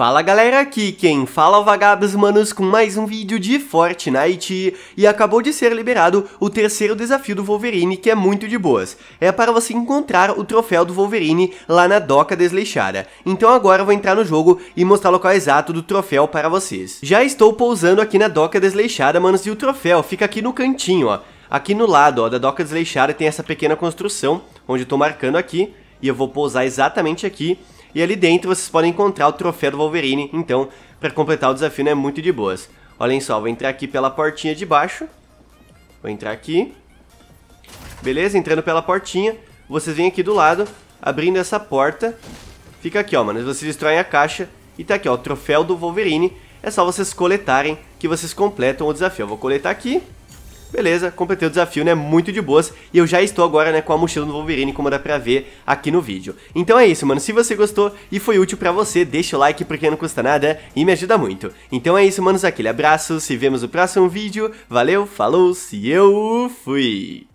Fala galera, aqui quem fala é Vagabos Manos com mais um vídeo de Fortnite e acabou de ser liberado o terceiro desafio do Wolverine que é muito de boas, é para você encontrar o troféu do Wolverine lá na doca desleixada, então agora eu vou entrar no jogo e mostrar o local exato do troféu para vocês. Já estou pousando aqui na doca desleixada manos e o troféu fica aqui no cantinho ó, aqui no lado ó, da doca desleixada tem essa pequena construção onde eu estou marcando aqui e eu vou pousar exatamente aqui e ali dentro vocês podem encontrar o troféu do Wolverine, então, para completar o desafio não é muito de boas. Olhem só, vou entrar aqui pela portinha de baixo. Vou entrar aqui. Beleza, entrando pela portinha. Vocês vêm aqui do lado, abrindo essa porta. Fica aqui, ó, mano. Vocês destroem a caixa e tá aqui, ó, o troféu do Wolverine. É só vocês coletarem que vocês completam o desafio. Eu vou coletar aqui. Beleza, completei o desafio, né? Muito de boas. E eu já estou agora, né, com a mochila do Wolverine, como dá pra ver aqui no vídeo. Então é isso, mano. Se você gostou e foi útil pra você, deixa o like porque não custa nada e me ajuda muito. Então é isso, manos. Aquele abraço, se vemos no próximo vídeo. Valeu, falou, se eu fui!